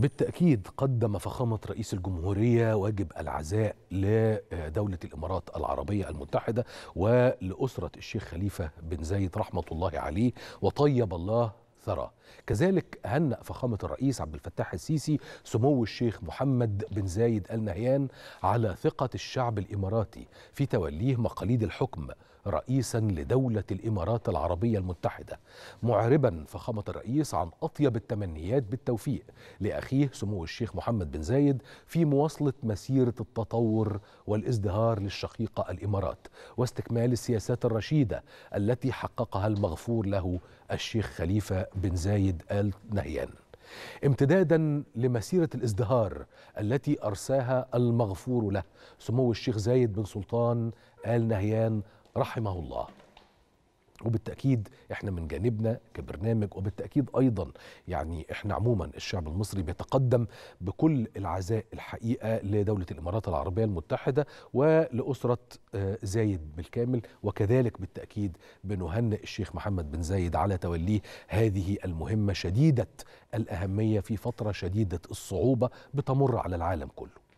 بالتأكيد قدم فخامة رئيس الجمهورية واجب العزاء لدولة الإمارات العربية المتحدة ولأسرة الشيخ خليفة بن زايد رحمة الله عليه وطيب الله ثرى كذلك هنأ فخامة الرئيس عبد الفتاح السيسي سمو الشيخ محمد بن زايد آل نهيان على ثقة الشعب الإماراتي في توليه مقاليد الحكم رئيسا لدولة الإمارات العربية المتحدة معربا فخامة الرئيس عن أطيب التمنيات بالتوفيق لأخيه سمو الشيخ محمد بن زايد في مواصلة مسيرة التطور والازدهار للشقيقة الإمارات واستكمال السياسات الرشيدة التي حققها المغفور له الشيخ خليفة بن زايد آل نهيان امتدادا لمسيرة الازدهار التي أرساها المغفور له سمو الشيخ زايد بن سلطان آل نهيان رحمه الله وبالتاكيد احنا من جانبنا كبرنامج وبالتاكيد ايضا يعني احنا عموما الشعب المصري بيتقدم بكل العزاء الحقيقه لدوله الامارات العربيه المتحده ولاسره آه، زايد بالكامل وكذلك بالتاكيد بنهنئ الشيخ محمد بن زايد على توليه هذه المهمه شديده الاهميه في فتره شديده الصعوبه بتمر على العالم كله